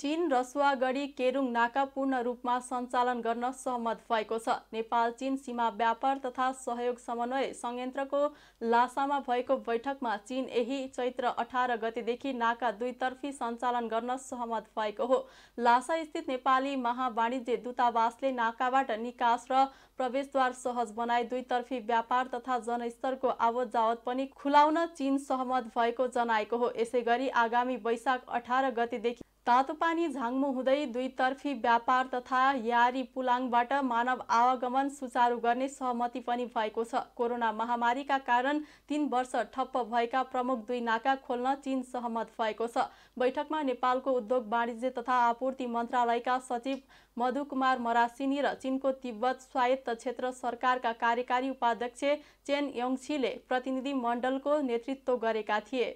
चीन रसुवा गढी केरुङ नाका पूर्ण रूपमा सञ्चालन गर्न सहमत भएको छ नेपाल चीन सीमा व्यापार तथा सहयोग समन्वय संयन्त्रको लासामा भएको बैठकमा चीन यही चैत्र अठार गतेदेखि नाका दुईतर्फी सञ्चालन गर्न सहमत भएको हो लासा स्थित नेपाली महावाणिज्य दूतावासले नाकाबाट निकास र प्रवेशद्वार सहज बनाई दुईतर्फी व्यापार तथा जनस्तरको आवत जावत पनि खुलाउन चीन सहमत भएको जनाएको हो यसै गरी आगामी वैशाख अठार गतिदेखि तातो पानी झाङमो हुँदै दुईतर्फी व्यापार तथा यारी पुलाङबाट मानव आवागमन सुचारू गर्ने सहमति पनि भएको छ कोरोना महामारीका कारण तीन वर्ष ठप्प भएका प्रमुख दुई नाका खोल्न चीन सहमत भएको छ बैठकमा नेपालको उद्योग वाणिज्य तथा आपूर्ति मन्त्रालयका सचिव मधु कुमार मरासिनी र चीनको तिब्बत स्वायत्त क्षेत्र सरकारका कार्यकारी उपाध्यक्ष चेन योङछीले प्रतिनिधिमण्डलको नेतृत्व गरेका थिए